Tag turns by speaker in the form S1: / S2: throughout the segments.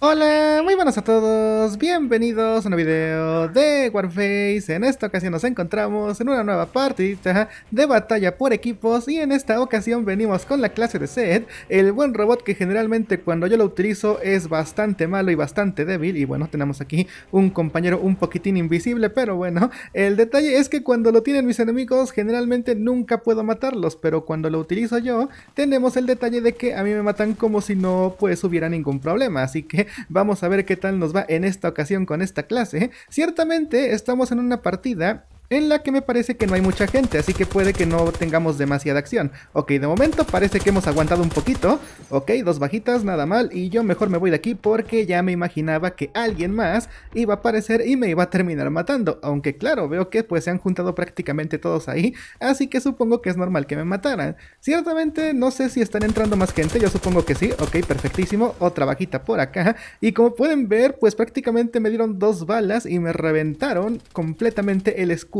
S1: Hola, muy buenas a todos, bienvenidos a un video de Warface En esta ocasión nos encontramos en una nueva partida de batalla por equipos Y en esta ocasión venimos con la clase de Zed El buen robot que generalmente cuando yo lo utilizo es bastante malo y bastante débil Y bueno, tenemos aquí un compañero un poquitín invisible Pero bueno, el detalle es que cuando lo tienen mis enemigos generalmente nunca puedo matarlos Pero cuando lo utilizo yo, tenemos el detalle de que a mí me matan como si no pues hubiera ningún problema Así que vamos a ver qué tal nos va en esta ocasión con esta clase. ¿eh? Ciertamente estamos en una partida en la que me parece que no hay mucha gente, así que puede que no tengamos demasiada acción. Ok, de momento parece que hemos aguantado un poquito. Ok, dos bajitas, nada mal, y yo mejor me voy de aquí porque ya me imaginaba que alguien más iba a aparecer y me iba a terminar matando. Aunque claro, veo que pues se han juntado prácticamente todos ahí, así que supongo que es normal que me mataran. Ciertamente no sé si están entrando más gente, yo supongo que sí. Ok, perfectísimo, otra bajita por acá. Y como pueden ver, pues prácticamente me dieron dos balas y me reventaron completamente el escudo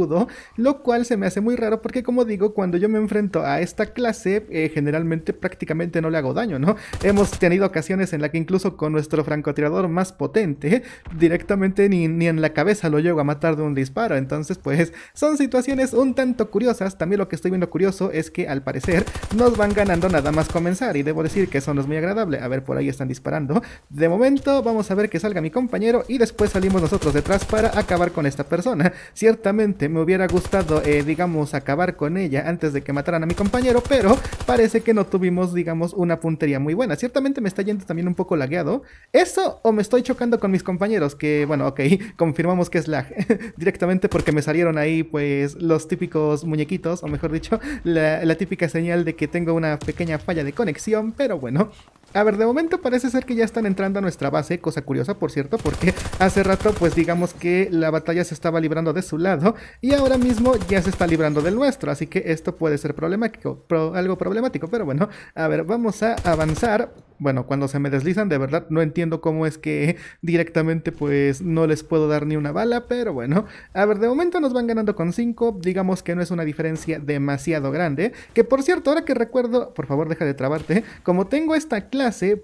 S1: lo cual se me hace muy raro porque como digo, cuando yo me enfrento a esta clase, eh, generalmente prácticamente no le hago daño, ¿no? Hemos tenido ocasiones en las que incluso con nuestro francotirador más potente, directamente ni, ni en la cabeza lo llego a matar de un disparo, entonces pues son situaciones un tanto curiosas, también lo que estoy viendo curioso es que al parecer nos van ganando nada más comenzar y debo decir que eso no es muy agradable, a ver por ahí están disparando, de momento vamos a ver que salga mi compañero y después salimos nosotros detrás para acabar con esta persona, ciertamente me hubiera gustado, eh, digamos, acabar con ella antes de que mataran a mi compañero, pero parece que no tuvimos, digamos, una puntería muy buena. Ciertamente me está yendo también un poco lagueado. ¿Eso o me estoy chocando con mis compañeros? Que, bueno, ok, confirmamos que es lag. Directamente porque me salieron ahí, pues, los típicos muñequitos, o mejor dicho, la típica señal de que tengo una pequeña falla de conexión, pero bueno, a ver, de momento parece ser que ya están entrando a nuestra base, cosa curiosa por cierto, porque hace rato pues digamos que la batalla se estaba librando de su lado y ahora mismo ya se está librando del nuestro, así que esto puede ser problemático, algo problemático, pero bueno, a ver, vamos a avanzar. Bueno, cuando se me deslizan de verdad no entiendo cómo es que directamente pues no les puedo dar ni una bala, pero bueno, a ver, de momento nos van ganando con 5, digamos que no es una diferencia demasiado grande, que por cierto, ahora que recuerdo, por favor deja de trabarte, como tengo esta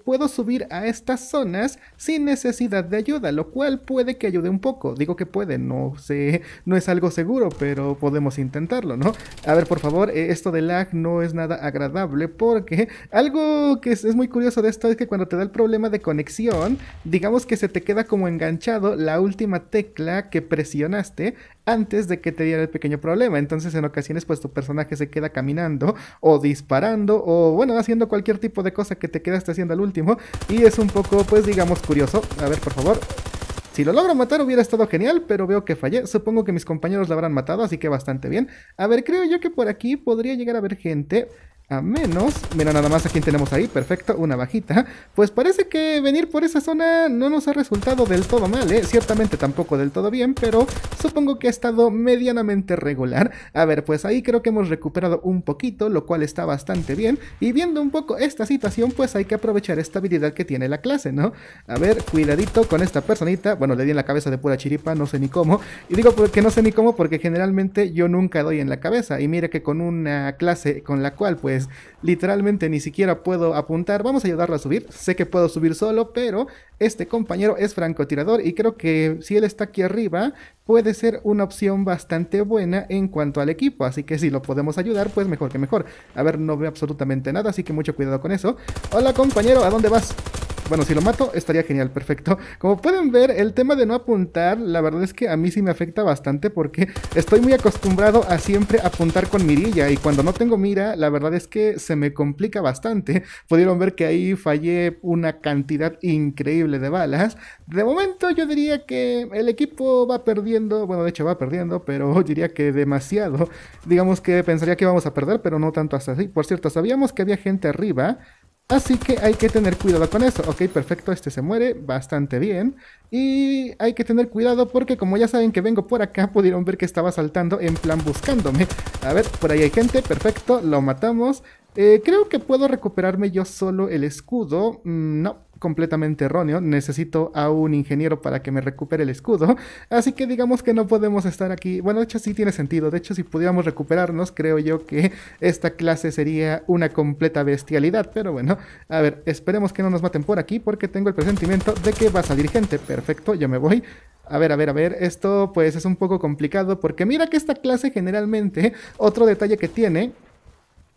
S1: puedo subir a estas zonas sin necesidad de ayuda, lo cual puede que ayude un poco. Digo que puede, no sé, no es algo seguro, pero podemos intentarlo, ¿no? A ver, por favor, eh, esto de lag no es nada agradable porque algo que es, es muy curioso de esto es que cuando te da el problema de conexión, digamos que se te queda como enganchado la última tecla que presionaste antes de que te diera el pequeño problema. Entonces, en ocasiones, pues tu personaje se queda caminando o disparando o, bueno, haciendo cualquier tipo de cosa que te quedaste haciendo al último. Y es un poco, pues, digamos, curioso. A ver, por favor. Si lo logro matar hubiera estado genial, pero veo que fallé. Supongo que mis compañeros lo habrán matado, así que bastante bien. A ver, creo yo que por aquí podría llegar a haber gente. A menos, mira nada más aquí tenemos ahí, perfecto, una bajita. Pues parece que venir por esa zona no nos ha resultado del todo mal, ¿eh? Ciertamente tampoco del todo bien, pero supongo que ha estado medianamente regular. A ver, pues ahí creo que hemos recuperado un poquito, lo cual está bastante bien. Y viendo un poco esta situación, pues hay que aprovechar esta habilidad que tiene la clase, ¿no? A ver, cuidadito con esta personita. Bueno, le di en la cabeza de pura chiripa, no sé ni cómo. Y digo que no sé ni cómo porque generalmente yo nunca doy en la cabeza. Y mira que con una clase con la cual, pues pues, literalmente ni siquiera puedo apuntar. Vamos a ayudarlo a subir. Sé que puedo subir solo, pero este compañero es francotirador y creo que si él está aquí arriba puede ser una opción bastante buena en cuanto al equipo. Así que si lo podemos ayudar, pues mejor que mejor. A ver, no veo absolutamente nada, así que mucho cuidado con eso. Hola compañero, ¿a dónde vas? Bueno, si lo mato, estaría genial, perfecto. Como pueden ver, el tema de no apuntar, la verdad es que a mí sí me afecta bastante porque estoy muy acostumbrado a siempre apuntar con mirilla y cuando no tengo mira, la verdad es que se me complica bastante. Pudieron ver que ahí fallé una cantidad increíble de balas. De momento yo diría que el equipo va perdiendo, bueno, de hecho va perdiendo, pero diría que demasiado. Digamos que pensaría que vamos a perder, pero no tanto hasta así. Por cierto, sabíamos que había gente arriba, Así que hay que tener cuidado con eso. Ok, perfecto, este se muere bastante bien. Y hay que tener cuidado porque como ya saben que vengo por acá, pudieron ver que estaba saltando en plan buscándome. A ver, por ahí hay gente, perfecto, lo matamos. Eh, creo que puedo recuperarme yo solo el escudo. Mm, no, completamente erróneo. Necesito a un ingeniero para que me recupere el escudo. Así que digamos que no podemos estar aquí. Bueno, de hecho sí tiene sentido. De hecho, si pudiéramos recuperarnos, creo yo que esta clase sería una completa bestialidad. Pero bueno, a ver, esperemos que no nos maten por aquí porque tengo el presentimiento de que va a salir gente. Perfecto, yo me voy. A ver, a ver, a ver, esto pues es un poco complicado porque mira que esta clase generalmente, otro detalle que tiene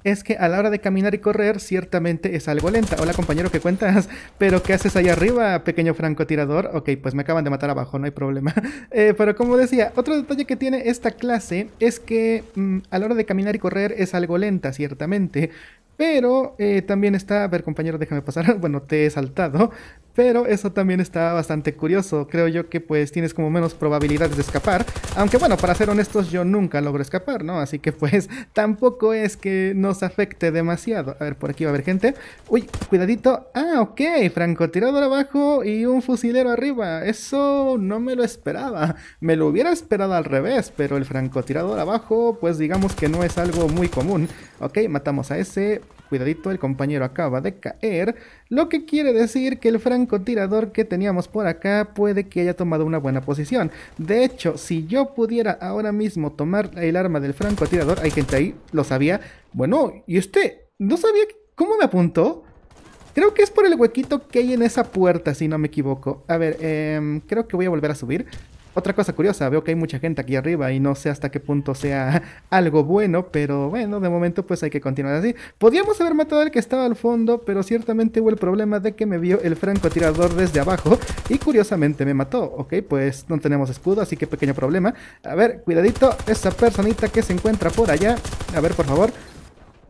S1: es que a la hora de caminar y correr ciertamente es algo lenta. Hola compañero, ¿qué cuentas? Pero ¿qué haces ahí arriba, pequeño francotirador? Ok, pues me acaban de matar abajo, no hay problema. Eh, pero como decía, otro detalle que tiene esta clase es que mm, a la hora de caminar y correr es algo lenta, ciertamente. Pero eh, también está, a ver compañero, déjame pasar, bueno, te he saltado, pero eso también está bastante curioso. Creo yo que pues tienes como menos probabilidades de escapar. Aunque bueno, para ser honestos, yo nunca logro escapar, ¿no? Así que pues tampoco es que nos afecte demasiado. A ver, por aquí va a haber gente. Uy, cuidadito. Ah, ok. Francotirador abajo y un fusilero arriba. Eso no me lo esperaba. Me lo hubiera esperado al revés, pero el francotirador abajo, pues digamos que no es algo muy común. Ok, matamos a ese. Cuidadito, el compañero acaba de caer, lo que quiere decir que el francotirador que teníamos por acá puede que haya tomado una buena posición. De hecho, si yo pudiera ahora mismo tomar el arma del francotirador, hay gente ahí, lo sabía. Bueno, y usted? no sabía cómo me apuntó. Creo que es por el huequito que hay en esa puerta, si no me equivoco. A ver, em, creo que voy a volver a subir. Otra cosa curiosa, veo que hay mucha gente aquí arriba y no sé hasta qué punto sea algo bueno, pero bueno, de momento pues hay que continuar así. Podíamos haber matado al que estaba al fondo, pero ciertamente hubo el problema de que me vio el francotirador desde abajo y curiosamente me mató. Ok, pues no tenemos escudo, así que pequeño problema. A ver, cuidadito, esa personita que se encuentra por allá. A ver, por favor,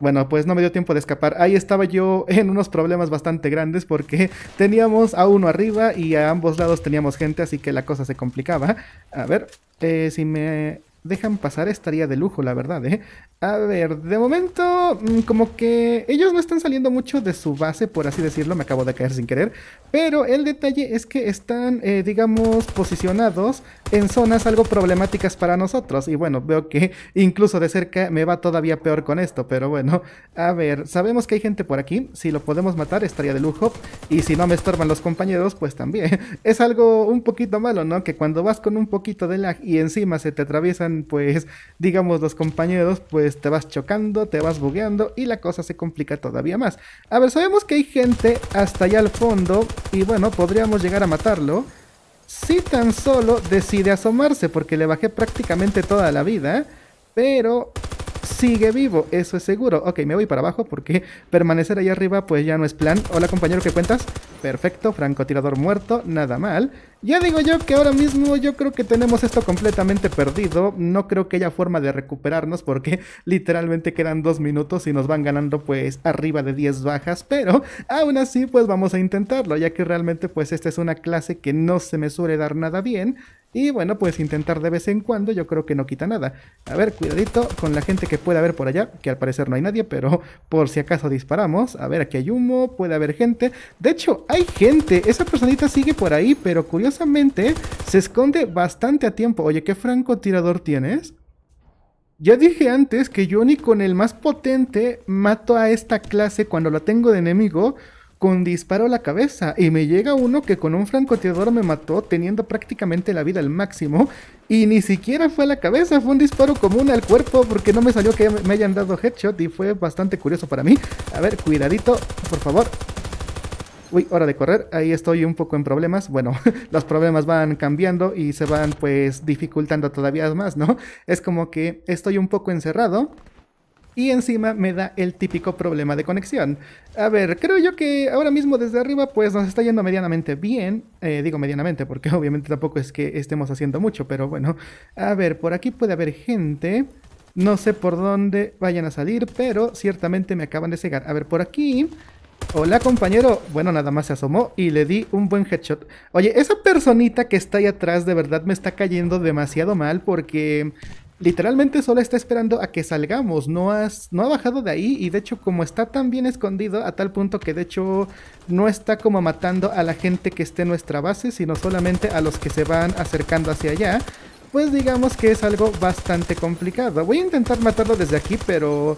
S1: bueno, pues no me dio tiempo de escapar. Ahí estaba yo en unos problemas bastante grandes porque teníamos a uno arriba y a ambos lados teníamos gente, así que la cosa se complicaba. A ver, eh, si me dejan pasar estaría de lujo, la verdad, ¿eh? A ver, de momento, mm, como que ellos no están saliendo mucho de su base, por así decirlo, me acabo de caer sin querer, pero el detalle es que están, eh, digamos, posicionados en zonas algo problemáticas para nosotros, y bueno, veo que incluso de cerca me va todavía peor con esto, pero bueno, a ver, sabemos que hay gente por aquí, si lo podemos matar estaría de lujo, y si no me estorban los compañeros, pues también, es algo un poquito malo, ¿no? Que cuando vas con un poquito de lag y encima se te atraviesan pues, digamos, los compañeros, pues te vas chocando, te vas bugueando y la cosa se complica todavía más. A ver, sabemos que hay gente hasta allá al fondo y bueno, podríamos llegar a matarlo. Si tan solo decide asomarse, porque le bajé prácticamente toda la vida. Pero sigue vivo, eso es seguro. Ok, me voy para abajo porque permanecer ahí arriba pues ya no es plan. Hola compañero, ¿qué cuentas? Perfecto, francotirador muerto, nada mal. Ya digo yo que ahora mismo yo creo que tenemos esto completamente perdido. No creo que haya forma de recuperarnos porque literalmente quedan dos minutos y nos van ganando pues arriba de 10 bajas. Pero aún así pues vamos a intentarlo ya que realmente pues esta es una clase que no se me suele dar nada bien. Y bueno, pues intentar de vez en cuando, yo creo que no quita nada. A ver, cuidadito con la gente que pueda haber por allá, que al parecer no hay nadie, pero por si acaso disparamos. A ver, aquí hay humo, puede haber gente. De hecho, hay gente, esa personita sigue por ahí, pero curiosamente se esconde bastante a tiempo. Oye, ¿qué francotirador tienes? Ya dije antes que yo ni con el más potente mato a esta clase cuando la tengo de enemigo, con disparo a la cabeza. Y me llega uno que con un francotirador me mató teniendo prácticamente la vida al máximo. Y ni siquiera fue a la cabeza, fue un disparo común al cuerpo porque no me salió que me hayan dado headshot y fue bastante curioso para mí. A ver, cuidadito, por favor. Uy, hora de correr, ahí estoy un poco en problemas. Bueno, los problemas van cambiando y se van pues dificultando todavía más, ¿no? Es como que estoy un poco encerrado y encima me da el típico problema de conexión. A ver, creo yo que ahora mismo desde arriba pues nos está yendo medianamente bien, eh, digo medianamente porque obviamente tampoco es que estemos haciendo mucho, pero bueno, a ver, por aquí puede haber gente, no sé por dónde vayan a salir, pero ciertamente me acaban de cegar. A ver, por aquí... Hola compañero, bueno nada más se asomó y le di un buen headshot Oye, esa personita que está ahí atrás de verdad me está cayendo demasiado mal porque literalmente solo está esperando a que salgamos, no, has, no ha bajado de ahí y de hecho como está tan bien escondido a tal punto que de hecho no está como matando a la gente que esté en nuestra base, sino solamente a los que se van acercando hacia allá, pues digamos que es algo bastante complicado. Voy a intentar matarlo desde aquí, pero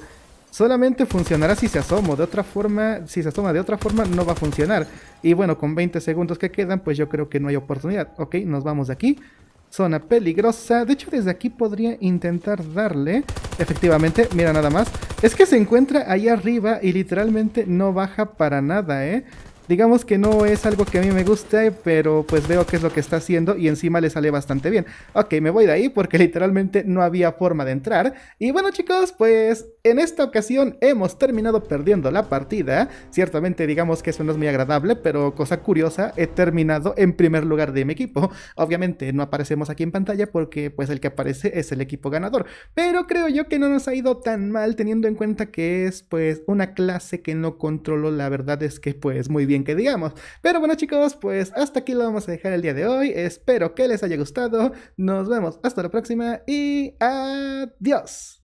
S1: solamente funcionará si se asoma, de otra forma, si se asoma de otra forma no va a funcionar. Y bueno, con 20 segundos que quedan, pues yo creo que no hay oportunidad. Ok, nos vamos de aquí. Zona peligrosa. De hecho, desde aquí podría intentar darle. Efectivamente, mira nada más. Es que se encuentra ahí arriba y literalmente no baja para nada, ¿eh? Digamos que no es algo que a mí me guste, pero pues veo qué es lo que está haciendo y encima le sale bastante bien. Ok, me voy de ahí porque literalmente no había forma de entrar. Y bueno chicos, pues en esta ocasión hemos terminado perdiendo la partida, ciertamente digamos que eso no es muy agradable, pero cosa curiosa, he terminado en primer lugar de mi equipo. Obviamente no aparecemos aquí en pantalla porque pues el que aparece es el equipo ganador, pero creo yo que no nos ha ido tan mal teniendo en cuenta que es pues una clase que no controlo, la verdad es que pues muy bien que digamos. Pero bueno chicos, pues hasta aquí lo vamos a dejar el día de hoy, espero que les haya gustado, nos vemos hasta la próxima y adiós.